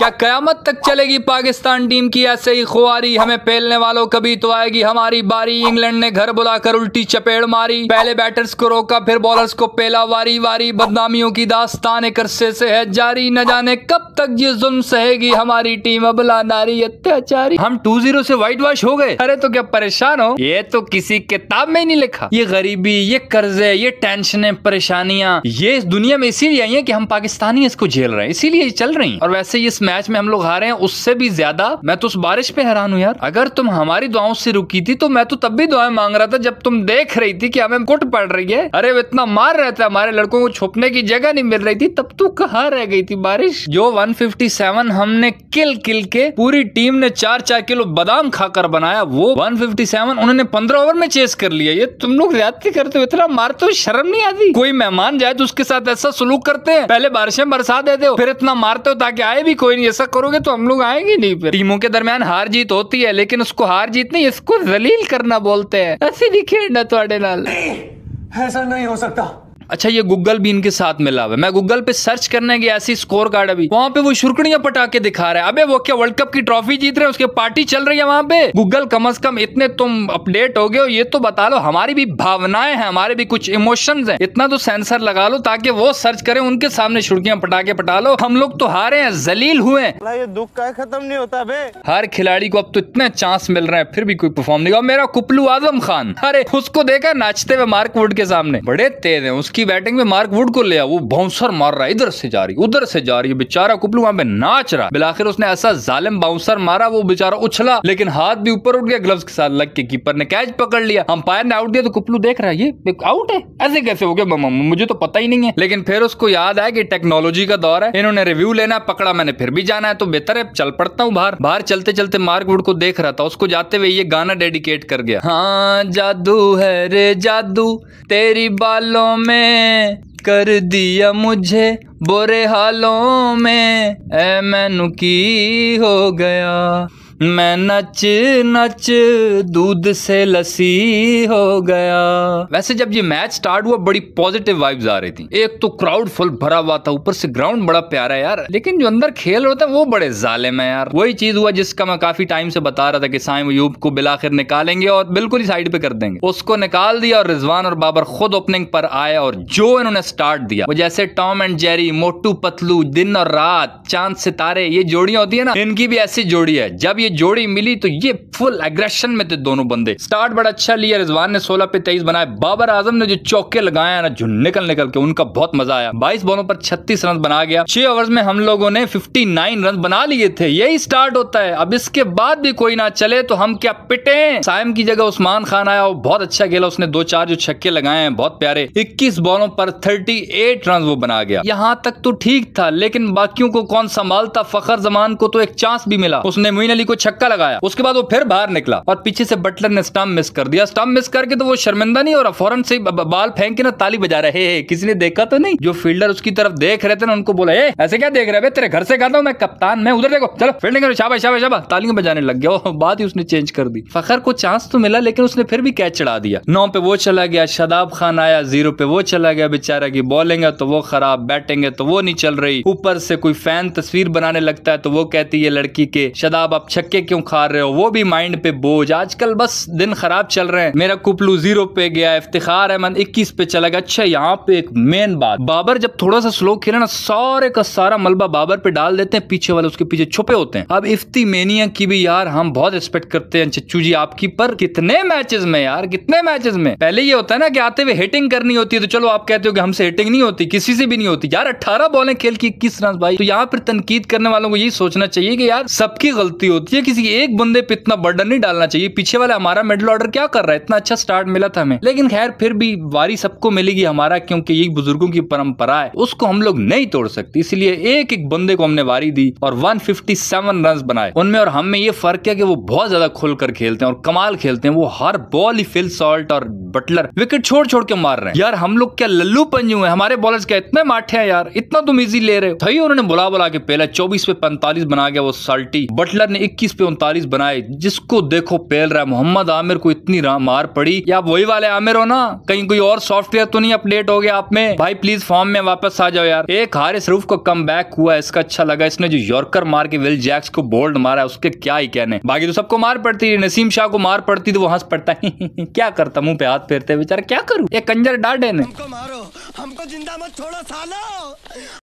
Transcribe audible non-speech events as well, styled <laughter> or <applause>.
क्या कयामत तक चलेगी पाकिस्तान टीम की ऐसे ही खुआरी हमें फेलने वालों कभी तो आएगी हमारी बारी इंग्लैंड ने घर बुलाकर उल्टी चपेड़ मारी पहले बैटर्स को रोका फिर बॉलर्स को पेला वारी वारी बदनामियों की दास्तान एक अरसे से है जारी न जाने कब तक ये जुल्म सहेगी हमारी टीम अबला नारी अत्याचारी हम टू जीरो से व्हाइट वॉश हो गए अरे तो क्या परेशान हो ये तो किसी किताब में नहीं लिखा ये गरीबी ये कर्जे ये टेंशन परेशानियाँ ये इस दुनिया में इसीलिए आई है की हम पाकिस्तानी इसको झेल रहे हैं इसीलिए चल रही है और वैसे ये मैच में हम लोग हारे हैं उससे भी ज्यादा मैं तो उस बारिश पे हैरान हूँ यार अगर तुम हमारी दुआओं से रुकी थी तो मैं तो तब भी दुआएं मांग रहा था जब तुम देख रही थी कि हमें कुट पड़ रही है अरे वो इतना मार रहे थे हमारे लड़कों को छुपने की जगह नहीं मिल रही थी तब तू कहा रह गई थी बारिश जो सेवन हमने किल किल के पूरी टीम ने चार चार किलो बादाम खाकर बनाया वो सेवन उन्होंने पंद्रह ओवर में चेस कर लिया ये तुम लोग ज्यादा करते हो इतना मार तो शर्म नहीं आती कोई मेहमान जाए तो उसके साथ ऐसा सलूक करते हैं पहले बारिशें बरसा देते हो फिर इतना मारते हो ताकि आए भी कोई लेकिन ऐसा करोगे तो हम लोग आएंगे नहीं फिर टीमों के दरमियान हार जीत होती है लेकिन उसको हार जीत नहीं इसको जलील करना बोलते हैं ऐसे तो नहीं खेलना थोड़े नाल ऐसा नहीं हो सकता अच्छा ये गूगल भी इनके साथ मिला हुआ है मैं गूगल पे सर्च करने गया ऐसी स्कोर कार्ड अभी वहाँ पे वो शुरकड़िया पटा के दिखा रहा है अबे वो क्या वर्ल्ड कप की ट्रॉफी जीत रहे हैं उसके पार्टी चल रही है वहाँ पे गूगल कम अज कम इतने तुम अपडेट हो गए हो ये तो बता लो हमारी भी भावनाएं हैं हमारे भी कुछ इमोशन है इतना तो सेंसर लगा लो ताकि वो सर्च करे उनके सामने छुड़कियां पटाके पटा लो हम लोग तो हारे हैं जलील हुए हैं ये दुख का खत्म नहीं होता बे हर खिलाड़ी को अब तो इतने चांस मिल रहे हैं फिर भी कोई परफॉर्म नहीं हुआ मेरा कुपलू आजम खान अरे उसको देखा नाचते हुए मार्कवुड के सामने बड़े तेज है उसकी की बैटिंग में मार्क वुड को लिया वो बाउंसर मार रहा है इधर से जा रही उधर से जा रही है बेचारा कुपलू वहां पे नाच रहा बिलाखिर उसने ऐसा जालिम बाउंसर मारा वो बेचारा उछला लेकिन हाथ भी ऊपर उठ गया ग्लव्स के साथ लग के कीपर ने कैच पकड़ लिया अंपायर ने आउट दिया तो कुपलू देख रहा है ये आउट है ऐसे कैसे हो गया मुझे तो पता ही नहीं है लेकिन फिर उसको याद आया कि टेक्नोलॉजी का दौर है इन्होंने रिव्यू लेना पकड़ा मैंने फिर भी जाना है तो बेहतर है चल पड़ता हूँ बाहर बाहर चलते चलते मार्क वुड को देख रहा था उसको जाते हुए ये गाना डेडिकेट कर गया हाँ जादू है रे जादू तेरी बालों में कर दिया मुझे बुरे हालों में ऐ मैनू की हो गया मैं नच नच दूध से लसी हो गया वैसे जब ये मैच स्टार्ट हुआ बड़ी पॉजिटिव वाइब्स आ रही थी एक तो क्राउड फुल भरा हुआ था ऊपर से ग्राउंड बड़ा प्यारा यार लेकिन जो अंदर खेल रहा था वो बड़े जालिम है यार वही चीज हुआ जिसका मैं काफी टाइम से बता रहा था कि साइम यूब को बिलाखिर निकालेंगे और बिल्कुल ही साइड पे कर देंगे उसको निकाल दिया और रिजवान और बाबर खुद ओपनिंग पर आए और जो इन्होंने स्टार्ट दिया वो जैसे Tom and Jerry Motu Patlu दिन और रात चांद सितारे ये जोड़ियां होती है ना इनकी भी ऐसी जोड़ी है जब ये जोड़ी मिली तो ये फुल एग्रेशन में थे दोनों बंदे स्टार्ट बड़ा अच्छा लिया रिजवान ने सोलह पे तेईस बनाए बाबर आजम ने जो चौके लगाए ना जो निकल निकल के उनका बहुत मजा आया बाईस बॉलों पर छत्तीस रन बना गया छह ओवर में हम लोगों ने फिफ्टी रन बना लिए थे यही स्टार्ट होता है अब इसके बाद भी कोई ना चले तो हम क्या पिटे सायम की जगह उस्मान खान आया वो बहुत अच्छा खेला उसने दो चार जो छक्के लगाए हैं बहुत प्यारे इक्कीस बॉलों पर थर्टी एट रन वो बना गया यहाँ तक तो ठीक था लेकिन बाकियों को कौन संभालता फखर जमान को तो एक चांस भी मिला उसने मोइन अली को छक्का लगाया उसके बाद वो फिर बाहर निकला और पीछे से बटलर ने स्टम्प मिस कर दिया स्टम्प मिस करके तो वो शर्मिंदा नहीं हो रहा फौरन से बाल फेंक के ना ताली बजा रहे है किसी ने देखा तो नहीं जो फील्डर उसकी तरफ देख रहे थे ना उनको बोला ऐसे क्या देख रहे तेरे घर से कहता हूँ मैं कप्तान मैं उधर देखो चलो फील्डिंग करो शाबा शाबा शाबा तालियां बजाने लग गया बात ही उसने चेंज कर दी फखर को चांस तो मिला लेकिन उसने फिर भी कैच चढ़ा दिया नौ पे वो चला गया शदाब खान आया जीरो पे वो चला गया बेचारा की बॉलिंग है तो वो खराब बैटिंग है तो वो नहीं चल रही ऊपर से कोई फैन तस्वीर बनाने लगता है तो वो कहती है लड़की के शदाब आप छक्के કે કેમ ખાર રહે હો વો ભી માઈન્ડ પે બોજ આજકલ બસ દિન ખરાબ ચલ રહે મેરા કુપલુ 0 પે ગયા ઇફતખાર અહમદ 21 પે ચલ ગયા અચ્છા યહા પે એક મેન બાત બાબર જબ થોડા સા સ્લો ખેલા ના સારે ક સરા મલબા બાબર પે ડાલ દેતે હે પીછે વાલે ઉસકે પીછે છુપે હોતે હે અબ ઇફતી મેનિયા કી ભી યાર હમ બહોત રિસ્પેક્ટ કરતે હે અંછુજી આપકી પર કિતને મેચેસ મે યાર કિતને મેચેસ મે પહેલે યે હોતા ના કે આતે હી હિટિંગ કરની હોતી હે તો ચલો આપ કહેતે હો કે હમસે હિટિંગ નહીં હોતી kisi se bhi nahi hoti yaar 18 બોલ મે ખેલ કિસ રનસ ભાઈ તો યહા પર تنقید કરને વાલો કો યે સોચના ચાહીએ કે યાર સબકી ગલતી है किसी एक बंदे पे इतना बर्डन नहीं डालना चाहिए पीछे वाला हमारा मेडल ऑर्डर क्या कर रहा है इतना अच्छा स्टार्ट मिला था हमें लेकिन खैर फिर भी वारी सबको मिलेगी हमारा क्योंकि ये बुजुर्गो की परंपरा है उसको हम लोग नहीं तोड़ सकते इसलिए एक एक बंदे को हमने वारी दी और सेवन रन बनाए उनमें और हमें ये फर्क है कि वो बहुत ज्यादा खुलकर खेलते हैं और कमाल खेलते हैं वो हर बॉल ही फिल सॉल्ट और बटलर विकेट छोड़ छोड़ के मार रहे हैं यार हम लोग क्या लल्लू पंजू है हमारे बॉलर्स क्या इतने माठे हैं यार इतना तुम इजी ले रहे हो उन्होंने बुला बुला के पहला चौबीस पे पैंतालीस बना गया वो सल्टी बटलर ने इक्कीस पे उनतालीस बनाए जिसको देखो पेल रहा है मोहम्मद आमिर को इतनी मार पड़ी या वही वाले आमिर हो ना कहीं कोई और सॉफ्टवेयर तो नहीं अपडेट हो गया आप में भाई प्लीज फॉर्म में वापस आ जाओ यार एक हारिस रूफ को कम हुआ इसका अच्छा लगा इसने जो यॉर्कर मार के विल जैक्स को बोल्ड मारा उसके क्या ही कहने बाकी तो सबको मार पड़ती है नसीम शाह को मार पड़ती तो वो हंस पड़ता है <laughs> क्या करता मुंह पे हाथ फेरते बेचारा क्या करूँ एक कंजर डाटे ने हमको मारो हमको जिंदा मत छोड़ो सालो